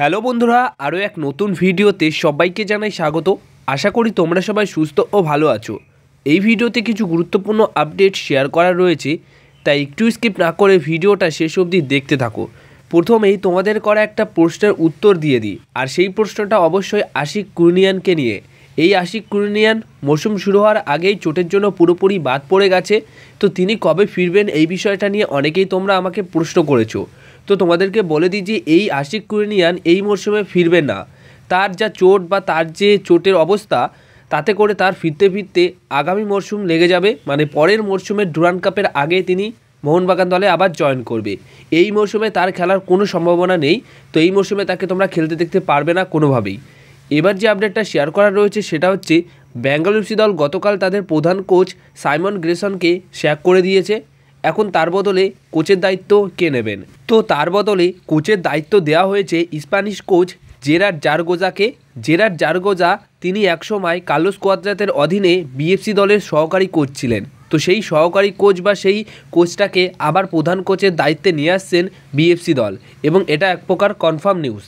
hello বন্ধুরা আরও এক নতুন ভিডিওতে সবাইকে জানাই স্বাগত আশা করি তোমরা সবাই সুস্থ ও ভালো আছো এই ভিডিওতে কিছু গুরুত্বপূর্ণ আপডেট শেয়ার করা রয়েছে তাই একটু স্কিপ না করে ভিডিওটা শেষ অবধি দেখতে থাকো প্রথমেই তোমাদের করা একটা প্রশ্নের উত্তর দিয়ে দিই আর সেই প্রশ্নটা অবশ্যই আশিক কুরনিয়ানকে নিয়ে এই আশিক কুরনিয়ান মৌসুম শুরু হওয়ার আগেই চোটের জন্য পুরোপুরি বাদ পড়ে গেছে তো তিনি কবে ফিরবেন এই বিষয়টা নিয়ে অনেকেই তোমরা আমাকে প্রশ্ন করেছো তো তোমাদেরকে বলে দিই যে এই আশিক কুরিনিয়ান এই মরশুমে ফিরবে না তার যা চোট বা তার যে চোটের অবস্থা তাতে করে তার ফিরতে ফিরতে আগামী মরশুম লেগে যাবে মানে পরের মরশুমে ডুরান কাপের আগে তিনি মোহনবাগান দলে আবার জয়েন করবে এই মরশুমে তার খেলার কোনো সম্ভাবনা নেই তো এই মরশুমে তাকে তোমরা খেলতে দেখতে পারবে না কোনোভাবেই এবার যে আপডেটটা শেয়ার করা রয়েছে সেটা হচ্ছে ব্যাঙ্গালুরসি দল গতকাল তাদের প্রধান কোচ সাইমন গ্রেসনকে শ্যাক করে দিয়েছে এখন তার বদলে কোচের দায়িত্ব কে নেবেন তো তার বদলে কোচের দায়িত্ব দেওয়া হয়েছে স্প্যানিশ কোচ জেরার জারগোজাকে জেরার জারগোজা তিনি একসময় কালো স্কোয়াদ্রাতের অধীনে বিএফসি দলের সহকারী কোচ ছিলেন তো সেই সহকারী কোচ বা সেই কোচটাকে আবার প্রধান কোচের দায়িত্বে নিয়ে আসছেন বিএফসি দল এবং এটা এক প্রকার কনফার্ম নিউজ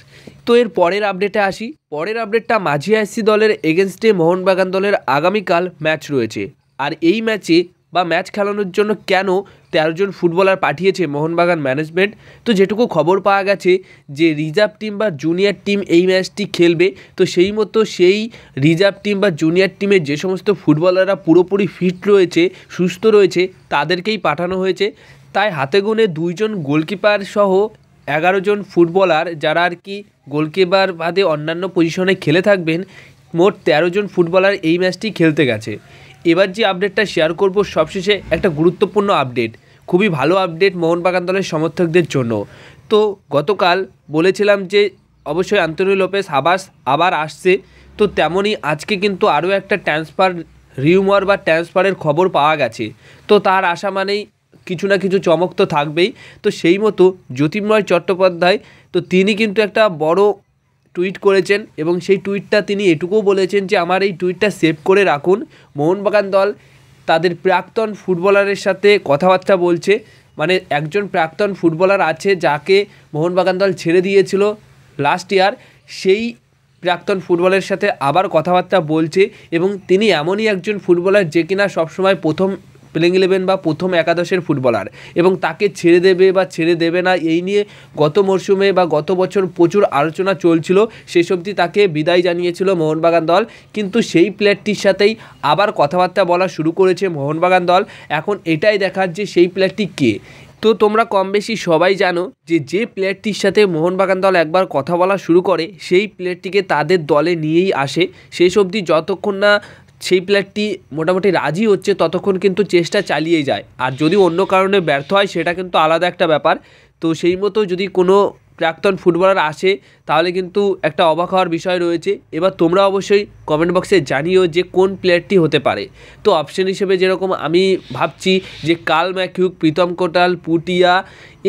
তো এর পরের আপডেটে আসি পরের আপডেটটা মাঝি আইসি দলের এগেনস্টে মোহনবাগান দলের আগামীকাল ম্যাচ রয়েছে আর এই ম্যাচে বা ম্যাচ খেলানোর জন্য কেন তেরো জন ফুটবলার পাঠিয়েছে মোহনবাগান ম্যানেজমেন্ট তো যেটুকু খবর পাওয়া গেছে যে রিজার্ভ টিম বা জুনিয়র টিম এই ম্যাচটি খেলবে তো সেই মতো সেই রিজার্ভ টিম বা জুনিয়র টিমে যে সমস্ত ফুটবলাররা পুরোপুরি ফিট রয়েছে সুস্থ রয়েছে তাদেরকেই পাঠানো হয়েছে তাই হাতে গুনে দুইজন গোলকিপার সহ এগারো জন ফুটবলার যারা আর কি গোলকিপার বাদে অন্যান্য পজিশনে খেলে থাকবেন মোট তেরো জন ফুটবলার এই ম্যাচটি খেলতে গেছে এবার যে আপডেটটা শেয়ার করব সবশেষে একটা গুরুত্বপূর্ণ আপডেট খুবই ভালো আপডেট মোহনবাগান দলের সমর্থকদের জন্য তো গতকাল বলেছিলাম যে অবশ্যই আন্তনি লোপেস আবাস আবার আসছে তো তেমনই আজকে কিন্তু আরও একটা ট্রান্সফার রিউমার বা ট্রান্সফারের খবর পাওয়া গেছে তো তার আশা মানেই কিছু না কিছু চমক তো থাকবেই তো সেই মতো জ্যোতির্ময় চট্টোপাধ্যায় তো তিনি কিন্তু একটা বড় টুইট করেছেন এবং সেই টুইটটা তিনি এটুকুও বলেছেন যে আমার এই টুইটটা সেভ করে রাখুন মোহনবাগান দল তাদের প্রাক্তন ফুটবলারের সাথে কথাবার্তা বলছে মানে একজন প্রাক্তন ফুটবলার আছে যাকে মোহনবাগান দল ছেড়ে দিয়েছিল লাস্ট ইয়ার সেই প্রাক্তন ফুটবলের সাথে আবার কথাবার্তা বলছে এবং তিনি এমনই একজন ফুটবলার যে কিনা সবসময় প্রথম প্লেইং ইলেভেন বা প্রথম একাদশের ফুটবলার এবং তাকে ছেড়ে দেবে বা ছেড়ে দেবে না এই নিয়ে গত মরশুমে বা গত বছর প্রচুর আলোচনা চলছিল সেই সবটি তাকে বিদায় জানিয়েছিল মোহনবাগান দল কিন্তু সেই প্লেয়ারটির সাথেই আবার কথাবার্তা বলা শুরু করেছে মোহনবাগান দল এখন এটাই দেখার যে সেই প্লেয়ারটি কে তো তোমরা কম বেশি সবাই জানো যে যে প্লেয়ারটির সাথে মোহনবাগান দল একবার কথা বলা শুরু করে সেই প্লেয়ারটিকে তাদের দলে নিয়েই আসে সেই অবধি যতক্ষণ না সেই প্লেয়ারটি মোটামুটি রাজি হচ্ছে ততক্ষণ কিন্তু চেষ্টা চালিয়ে যায় আর যদি অন্য কারণে ব্যর্থ হয় সেটা কিন্তু আলাদা একটা ব্যাপার তো সেই মতো যদি কোনো প্রাক্তন ফুটবলার আসে তাহলে কিন্তু একটা অবাক হওয়ার বিষয় রয়েছে এবার তোমরা অবশ্যই কমেন্ট বক্সে জানিও যে কোন প্লেয়ারটি হতে পারে তো অপশন হিসেবে যেরকম আমি ভাবছি যে কাল ম্যাকিউক প্রীতম কোটাল পুটিয়া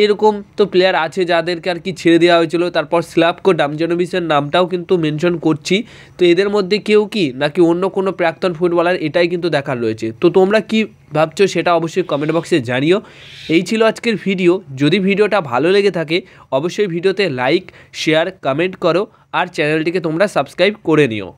এরকম তো প্লেয়ার আছে যাদেরকে আর কি ছেড়ে দেওয়া হয়েছিল তারপর স্ল্যাপকো ডামজেনোভিসের নামটাও কিন্তু মেনশন করছি তো এদের মধ্যে কেউ কি নাকি অন্য কোনো প্রাক্তন ফুটবলার এটাই কিন্তু দেখার রয়েছে তো তোমরা কি ভাবছো সেটা অবশ্যই কমেন্ট বক্সে জানিও এই ছিল আজকের ভিডিও যদি ভিডিওটা ভালো লেগে থাকে অবশ্যই ভিডিওতে লাইক শেয়ার কমেন্ট করো আর চ্যানেলটিকে তোমরা সাবস্ক্রাইব করে নিও